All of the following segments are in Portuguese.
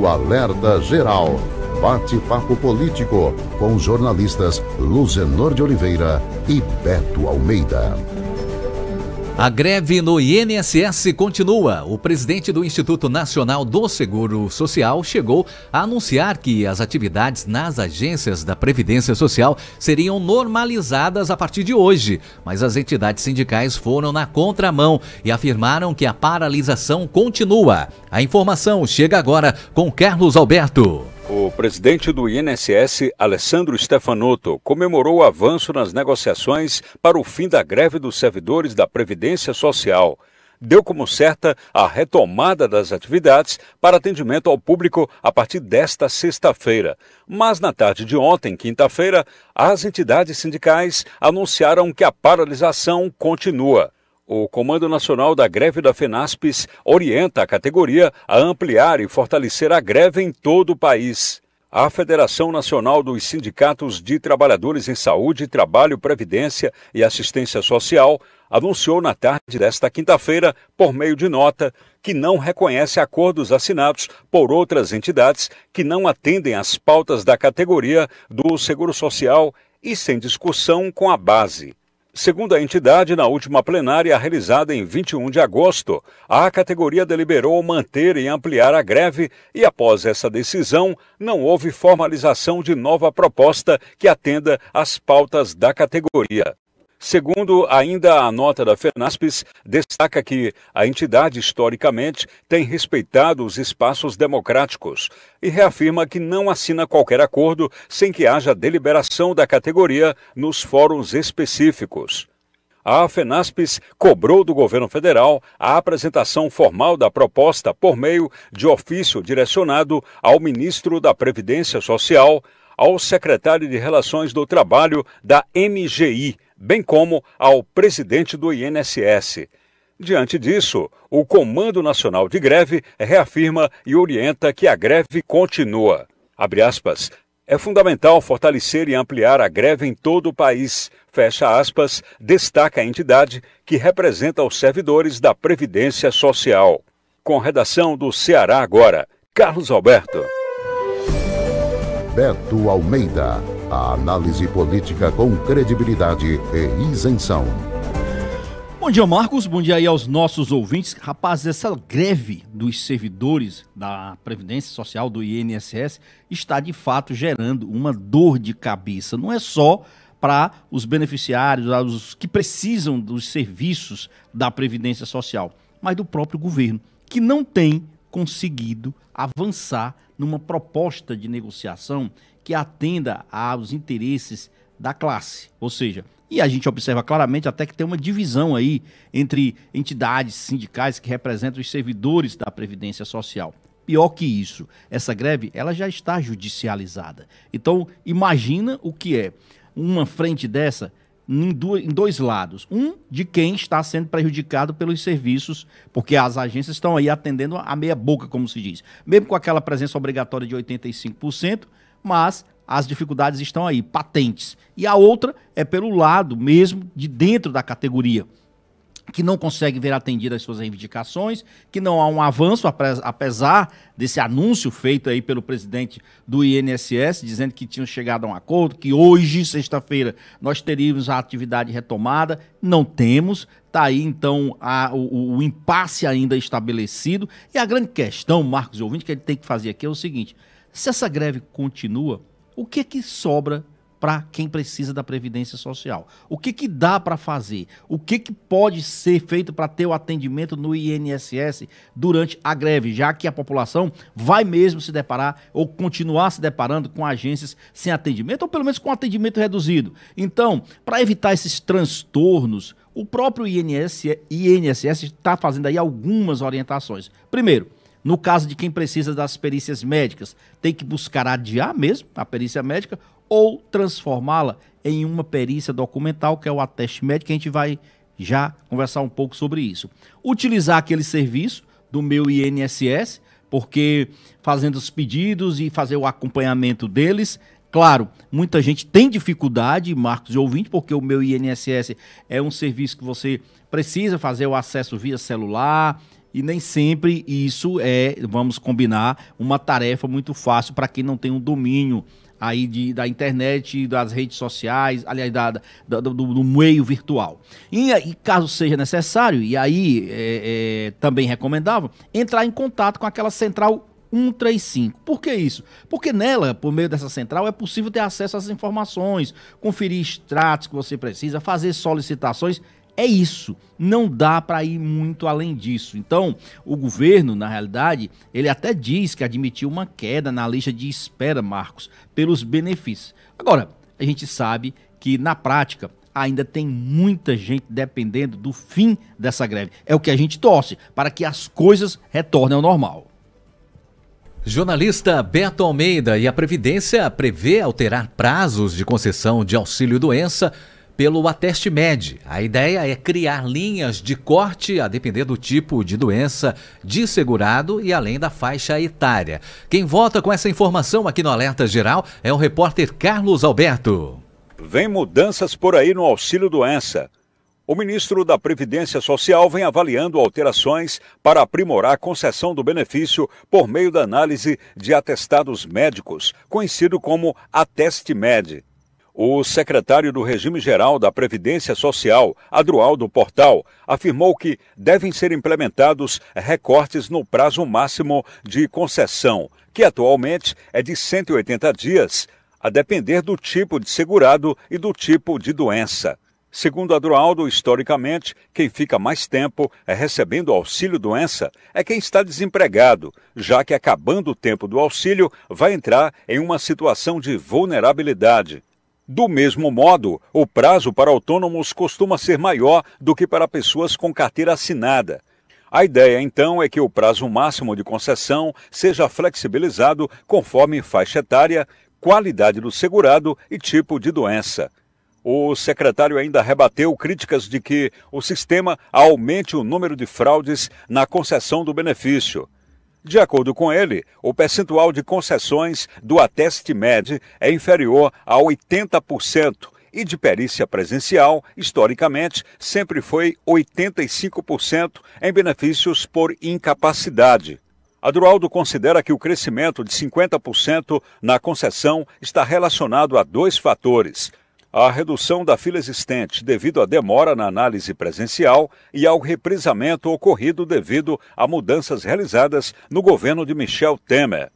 o Alerta Geral. Bate-papo político com os jornalistas Luzenor de Oliveira e Beto Almeida. A greve no INSS continua. O presidente do Instituto Nacional do Seguro Social chegou a anunciar que as atividades nas agências da Previdência Social seriam normalizadas a partir de hoje, mas as entidades sindicais foram na contramão e afirmaram que a paralisação continua. A informação chega agora com Carlos Alberto. O presidente do INSS, Alessandro Stefanotto, comemorou o avanço nas negociações para o fim da greve dos servidores da Previdência Social. Deu como certa a retomada das atividades para atendimento ao público a partir desta sexta-feira. Mas na tarde de ontem, quinta-feira, as entidades sindicais anunciaram que a paralisação continua. O Comando Nacional da Greve da FENASPES orienta a categoria a ampliar e fortalecer a greve em todo o país. A Federação Nacional dos Sindicatos de Trabalhadores em Saúde, Trabalho, Previdência e Assistência Social anunciou na tarde desta quinta-feira, por meio de nota, que não reconhece acordos assinados por outras entidades que não atendem às pautas da categoria do Seguro Social e sem discussão com a base. Segundo a entidade, na última plenária realizada em 21 de agosto, a categoria deliberou manter e ampliar a greve e, após essa decisão, não houve formalização de nova proposta que atenda às pautas da categoria. Segundo ainda a nota da FENASPES, destaca que a entidade historicamente tem respeitado os espaços democráticos e reafirma que não assina qualquer acordo sem que haja deliberação da categoria nos fóruns específicos a FENASPES cobrou do governo federal a apresentação formal da proposta por meio de ofício direcionado ao ministro da Previdência Social, ao secretário de Relações do Trabalho da MGI, bem como ao presidente do INSS. Diante disso, o Comando Nacional de Greve reafirma e orienta que a greve continua. Abre aspas. É fundamental fortalecer e ampliar a greve em todo o país. Fecha aspas, destaca a entidade que representa os servidores da Previdência Social. Com redação do Ceará Agora, Carlos Alberto. Beto Almeida. A análise política com credibilidade e isenção. Bom dia, Marcos. Bom dia aí aos nossos ouvintes. Rapaz, essa greve dos servidores da Previdência Social do INSS está de fato gerando uma dor de cabeça. Não é só para os beneficiários, ah, os que precisam dos serviços da Previdência Social, mas do próprio governo, que não tem conseguido avançar numa proposta de negociação que atenda aos interesses da classe. Ou seja, e a gente observa claramente até que tem uma divisão aí entre entidades sindicais que representam os servidores da Previdência Social. Pior que isso, essa greve ela já está judicializada. Então, imagina o que é uma frente dessa em, dois lados. Um, de quem está sendo prejudicado pelos serviços, porque as agências estão aí atendendo a meia boca, como se diz. Mesmo com aquela presença obrigatória de 85%, mas as dificuldades estão aí, patentes. E a outra é pelo lado mesmo de dentro da categoria que não consegue ver atendidas as suas reivindicações, que não há um avanço, apesar desse anúncio feito aí pelo presidente do INSS, dizendo que tinham chegado a um acordo, que hoje, sexta-feira, nós teríamos a atividade retomada. Não temos, está aí então a, o, o, impasse ainda estabelecido. E a grande questão, Marcos e ouvinte, que ele tem que fazer aqui é o seguinte: se essa greve continua, o que é que sobra para quem precisa da previdência social. O que, que dá para fazer? O que, que pode ser feito para ter o atendimento no INSS durante a greve, já que a população vai mesmo se deparar ou continuar se deparando com agências sem atendimento, ou pelo menos com atendimento reduzido. Então, para evitar esses transtornos, o próprio INSS está fazendo aí algumas orientações. Primeiro, no caso de quem precisa das perícias médicas, tem que buscar adiar mesmo a perícia médica ou transformá-la em uma perícia documental, que é o ateste médico, que a gente vai já conversar um pouco sobre isso. Utilizar aquele serviço do meu INSS, porque fazendo os pedidos e fazer o acompanhamento deles, Claro, muita gente tem dificuldade, Marcos e ouvinte, porque o meu INSS é um serviço que você precisa fazer o acesso via celular e nem sempre isso é, vamos combinar, uma tarefa muito fácil para quem não tem um domínio aí de, da internet, das redes sociais, aliás, da, da do, do, meio virtual. E, e, caso seja necessário, e aí é, é, também recomendável, entrar em contato com aquela central 135. Por que isso? Porque nela, por meio dessa central, é possível ter acesso às informações, conferir extratos que você precisa, fazer solicitações, é isso, não dá para ir muito além disso. Então, o governo, na realidade, ele até diz que admitiu uma queda na lista de espera, Marcos, pelos benefícios. Agora, a gente sabe que na prática ainda tem muita gente dependendo do fim dessa greve. É o que a gente torce para que as coisas retornem ao normal. Jornalista Beto Almeida e a Previdência prevê alterar prazos de concessão de auxílio doença pelo Ateste Med. A ideia é criar linhas de corte a depender do tipo de doença de segurado e além da faixa etária. Quem volta com essa informação aqui no Alerta Geral é o repórter Carlos Alberto. Vem mudanças por aí no auxílio doença. O ministro da Previdência Social vem avaliando alterações para aprimorar a concessão do benefício por meio da análise de atestados médicos, conhecido como Ateste Med. O secretário do Regime Geral da Previdência Social, Adroaldo Portal, afirmou que devem ser implementados recortes no prazo máximo de concessão, que atualmente é de 180 dias, a depender do tipo de segurado e do tipo de doença. Segundo Adroaldo, historicamente, quem fica mais tempo recebendo auxílio doença é quem está desempregado, já que acabando o tempo do auxílio vai entrar em uma situação de vulnerabilidade. Do mesmo modo, o prazo para autônomos costuma ser maior do que para pessoas com carteira assinada. A ideia, então, é que o prazo máximo de concessão seja flexibilizado conforme faixa etária, qualidade do segurado e tipo de doença. O secretário ainda rebateu críticas de que o sistema aumente o número de fraudes na concessão do benefício. De acordo com ele, o percentual de concessões do Ateste Med é inferior a 80% e de perícia presencial, historicamente, sempre foi 85% em benefícios por incapacidade. Adroaldo considera que o crescimento de 50% na concessão está relacionado a dois fatores: a redução da fila existente devido à demora na análise presencial e ao reprisamento ocorrido devido a mudanças realizadas no governo de Michel Temer.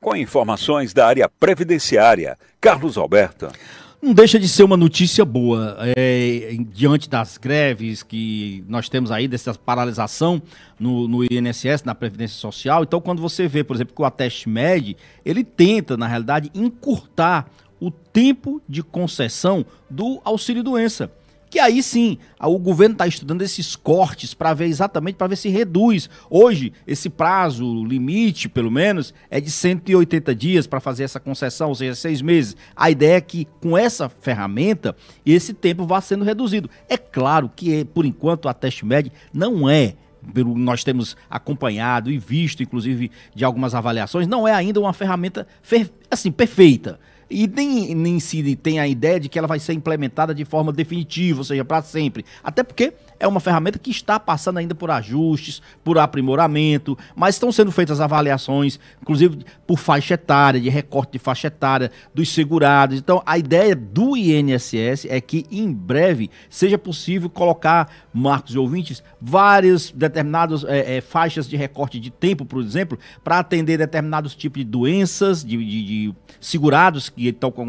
Com informações da área previdenciária, Carlos Alberto. Não deixa de ser uma notícia boa. É, diante das greves que nós temos aí, dessa paralisação no, no, INSS, na Previdência Social. Então, quando você vê, por exemplo, que o Ateste Med, ele tenta, na realidade, encurtar o tempo de concessão do auxílio-doença. Que aí sim, o governo está estudando esses cortes para ver exatamente, para ver se reduz. Hoje, esse prazo, limite pelo menos, é de 180 dias para fazer essa concessão, ou seja, seis meses. A ideia é que com essa ferramenta, esse tempo vá sendo reduzido. É claro que, é, por enquanto, a TestMed não é pelo nós temos acompanhado e visto, inclusive, de algumas avaliações, não é ainda uma ferramenta assim perfeita. E nem, nem se tem a ideia de que ela vai ser implementada de forma definitiva, ou seja, para sempre. Até porque é uma ferramenta que está passando ainda por ajustes, por aprimoramento, mas estão sendo feitas avaliações, inclusive por faixa etária, de recorte de faixa etária dos segurados. Então, a ideia do INSS é que em breve seja possível colocar, Marcos e ouvintes, várias determinadas é, eh, é, eh, faixas de recorte de tempo, por exemplo, para atender determinados tipos de doenças, de, de, de segurados que estão com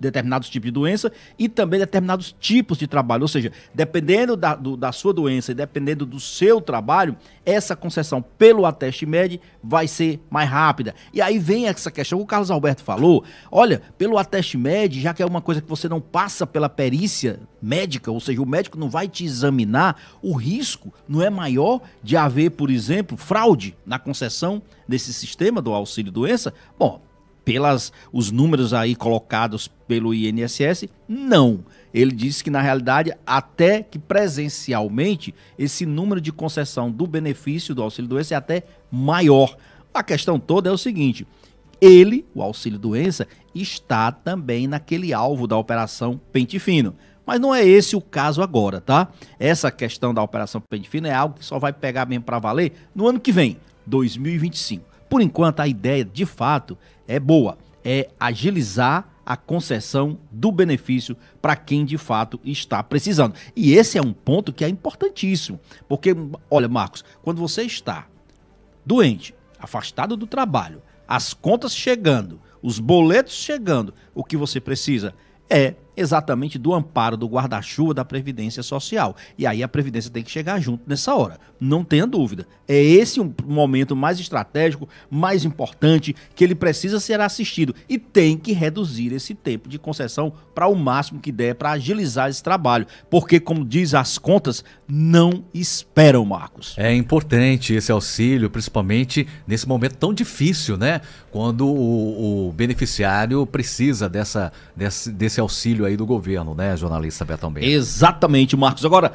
determinados tipos de doença e também determinados tipos de trabalho. Ou seja, dependendo da, do, da sua doença e dependendo do seu trabalho, essa concessão pelo ateste médio vai ser mais rápida. E aí vem essa questão que o Carlos Alberto falou: olha, pelo ateste médio, já que é uma coisa que você não passa pela perícia médica, ou seja, o médico não vai te examinar, o risco não é maior de haver, por exemplo, fraude na concessão desse sistema do auxílio doença? Bom, pelas os números aí colocados pelo INSS, não. Ele disse que na realidade até que presencialmente esse número de concessão do benefício do auxílio doença é até maior. A questão toda é o seguinte: ele, o auxílio doença, está também naquele alvo da operação Pente Fino. Mas não é esse o caso agora, tá? Essa questão da operação Pente Fino é algo que só vai pegar mesmo para valer no ano que vem, 2025. Por enquanto, a ideia de fato é boa, é agilizar a concessão do benefício para quem de fato está precisando. E esse é um ponto que é importantíssimo, porque, olha, Marcos, quando você está doente, afastado do trabalho, as contas chegando, os boletos chegando, o que você precisa é exatamente do amparo do guarda-chuva da Previdência Social. E aí a Previdência tem que chegar junto nessa hora, não tenha dúvida. É esse um momento mais estratégico, mais importante, que ele precisa ser assistido e tem que reduzir esse tempo de concessão para o máximo que der para agilizar esse trabalho, porque como diz as contas, não esperam, Marcos. É importante esse auxílio, principalmente nesse momento tão difícil, né? Quando o, o beneficiário precisa dessa, desse, desse auxílio aí do governo, né, jornalista Betão Bento? Exatamente, Marcos. Agora,